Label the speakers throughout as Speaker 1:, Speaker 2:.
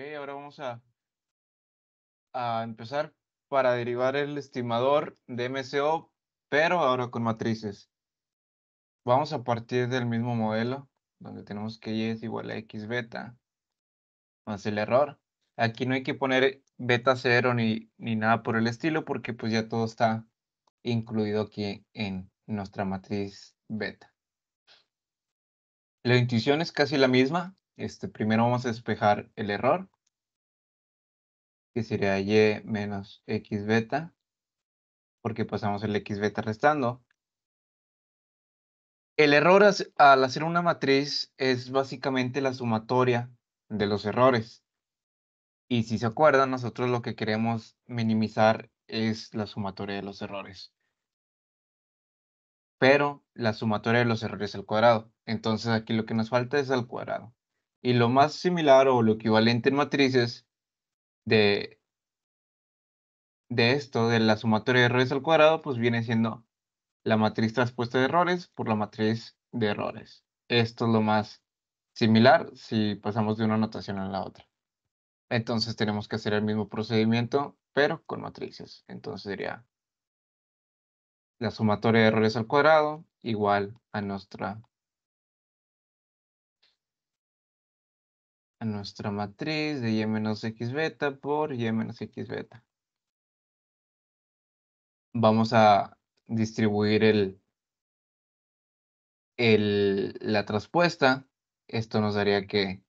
Speaker 1: Ok, ahora vamos a, empezar para derivar el estimador de MCO, pero ahora con matrices. Vamos a partir del mismo modelo, donde tenemos que Y es igual a X beta, más el error. Aquí no hay que poner beta cero ni, ni nada por el estilo, porque pues ya todo está incluido aquí en nuestra matriz beta. La intuición es casi la misma. Este, primero vamos a despejar el error que sería y menos x beta, porque pasamos pues, el x beta restando. El error al hacer una matriz es básicamente la sumatoria de los errores. Y si se acuerdan, nosotros lo que queremos minimizar es la sumatoria de los errores. Pero la sumatoria de los errores al cuadrado. Entonces aquí lo que nos falta es al cuadrado. Y lo más similar o lo equivalente en matrices de, esto, de la sumatoria de errores al cuadrado, pues viene siendo la matriz traspuesta de errores por la matriz de errores. Esto es lo más similar si pasamos de una notación a la otra. Entonces tenemos que hacer el mismo procedimiento, pero con matrices. Entonces sería la sumatoria de errores al cuadrado igual a nuestra a nuestra matriz de y menos x beta por y menos x beta. Vamos a distribuir el, el, la transpuesta. Esto nos daría que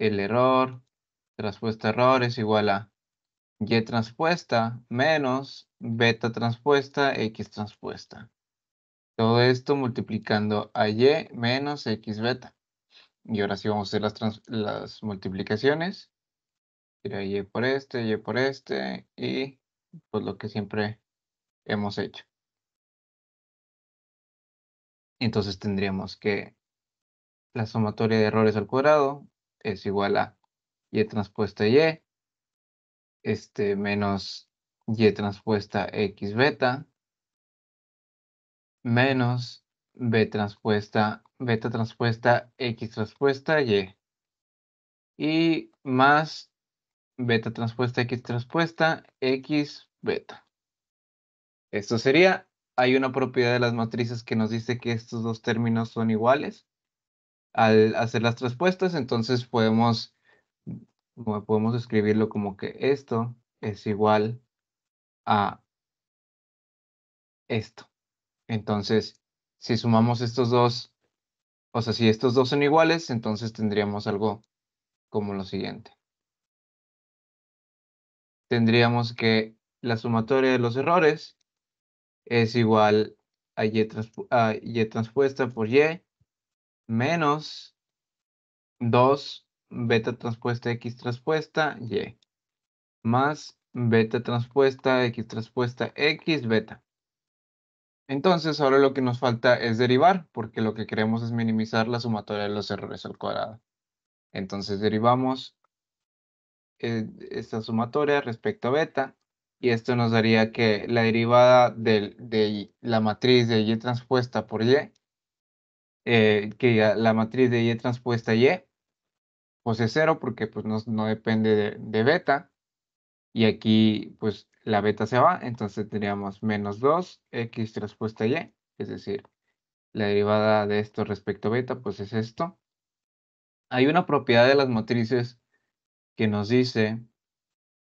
Speaker 1: el error, transpuesta error es igual a y transpuesta menos beta transpuesta x transpuesta. Todo esto multiplicando a y menos x beta. Y ahora sí vamos a hacer las, las multiplicaciones. y por este, y por este, y pues lo que siempre hemos hecho. Entonces tendríamos que la sumatoria de errores al cuadrado es igual a y transpuesta y, e, este menos y transpuesta x beta, menos b transpuesta beta transpuesta X transpuesta Y. Y más beta transpuesta X transpuesta X beta. Esto sería, hay una propiedad de las matrices que nos dice que estos dos términos son iguales. Al hacer las transpuestas, entonces podemos, podemos escribirlo como que esto es igual a esto. Entonces, si sumamos estos dos o sea, si estos dos son iguales, entonces tendríamos algo como lo siguiente. Tendríamos que la sumatoria de los errores es igual a y, transpuesta por y menos 2 beta transpuesta x transpuesta y más beta transpuesta x transpuesta x beta. Entonces, ahora lo que nos falta es derivar, porque lo que queremos es minimizar la sumatoria de los errores al cuadrado. Entonces, derivamos eh, esta sumatoria respecto a beta, y esto nos daría que la derivada de, la matriz de Y transpuesta por Y, eh, que la matriz de Y transpuesta Y, pues es cero, porque pues, no, depende de beta, y aquí pues la beta se va, entonces tendríamos menos 2x traspuesta y, e, es decir, la derivada de esto respecto a beta, pues es esto. Hay una propiedad de las matrices que nos dice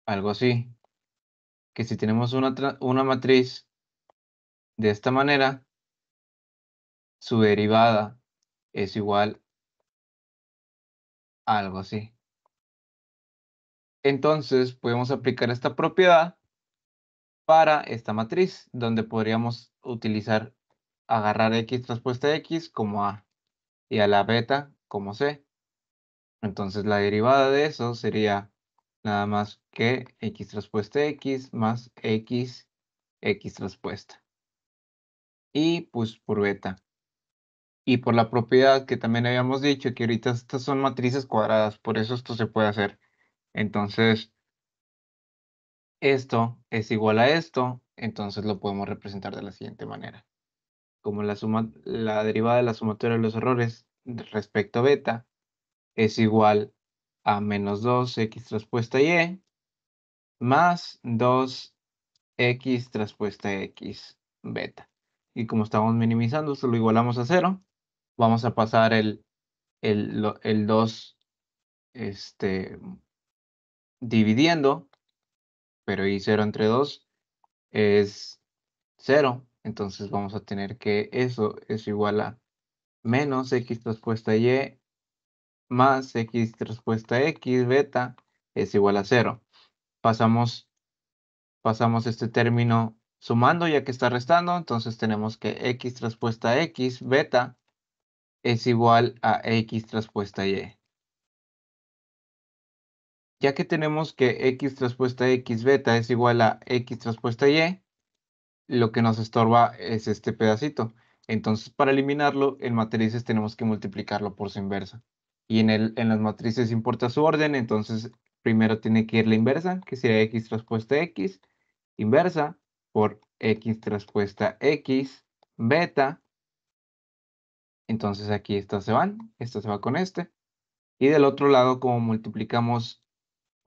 Speaker 1: algo así, que si tenemos una, una matriz de esta manera, su derivada es igual a algo así. Entonces podemos aplicar esta propiedad para esta matriz, donde podríamos utilizar, agarrar X traspuesta X como A y a la beta como C. Entonces la derivada de eso sería nada más que X traspuesta X más X, X transpuesta Y pues por beta. Y por la propiedad que también habíamos dicho, que ahorita estas son matrices cuadradas, por eso esto se puede hacer. Entonces, esto es igual a esto, entonces lo podemos representar de la siguiente manera. Como la, suma, la derivada de la sumatoria de los errores respecto a beta es igual a menos 2x traspuesta y e más 2x traspuesta x beta. Y como estamos minimizando, esto lo igualamos a 0. Vamos a pasar el, el, el 2 este, dividiendo pero y 0 entre 2 es 0. Entonces vamos a tener que eso es igual a menos x traspuesta y e más x traspuesta x beta es igual a 0. Pasamos, pasamos este término sumando ya que está restando, entonces tenemos que x transpuesta x beta es igual a x transpuesta y. E ya que tenemos que x traspuesta x beta es igual a x traspuesta y, lo que nos estorba es este pedacito. Entonces, para eliminarlo, en matrices tenemos que multiplicarlo por su inversa. Y en, el, en las matrices importa su orden, entonces primero tiene que ir la inversa, que sería x traspuesta x, inversa por x traspuesta x, beta. Entonces aquí estas se van, esta se va con este. Y del otro lado, como multiplicamos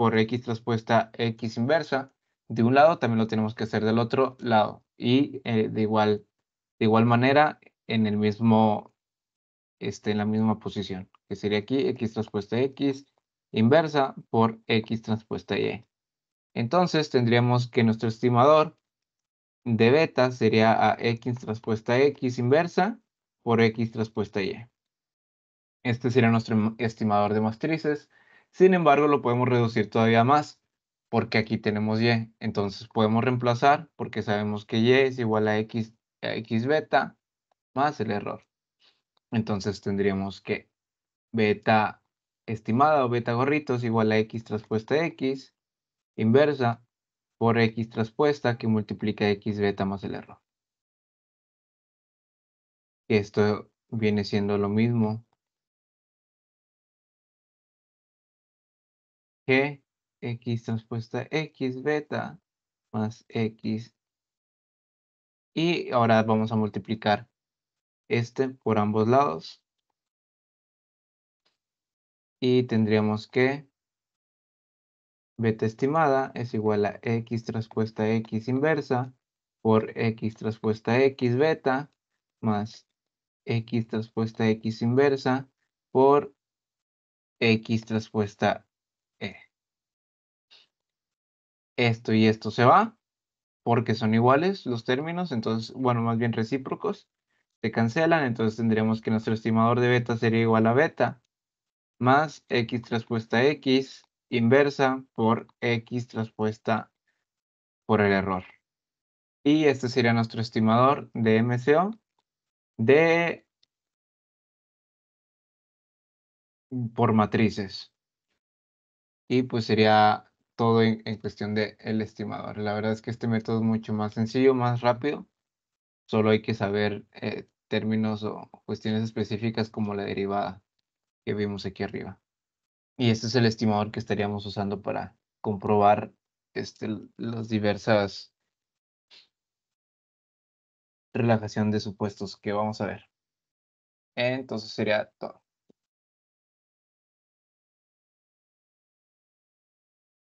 Speaker 1: por X traspuesta X inversa de un lado, también lo tenemos que hacer del otro lado. Y eh, de, igual, de igual manera, en, el mismo, este, en la misma posición, que sería aquí X traspuesta X inversa por X transpuesta Y. Entonces tendríamos que nuestro estimador de beta sería a X transpuesta X inversa por X transpuesta Y. Este sería nuestro estimador de matrices. Sin embargo, lo podemos reducir todavía más porque aquí tenemos y. Entonces podemos reemplazar porque sabemos que y es igual a x, x beta más el error. Entonces tendríamos que beta estimada o beta gorrito es igual a x traspuesta x inversa por x traspuesta que multiplica x beta más el error. Esto viene siendo lo mismo que x transpuesta x beta más x. Y ahora vamos a multiplicar este por ambos lados. Y tendríamos que beta estimada es igual a x transpuesta x inversa por x transpuesta x beta más x transpuesta x inversa por x transpuesta esto y esto se va, porque son iguales los términos, entonces, bueno, más bien recíprocos, se cancelan, entonces tendríamos que nuestro estimador de beta sería igual a beta más x transpuesta x inversa por x transpuesta por el error. Y este sería nuestro estimador de MCO de por matrices. Y pues sería todo en, cuestión del el estimador. La verdad es que este método es mucho más sencillo, más rápido. Solo hay que saber eh, términos o cuestiones específicas como la derivada que vimos aquí arriba. Y este es el estimador que estaríamos usando para comprobar este, las diversas relajación de supuestos que vamos a ver. Entonces sería todo.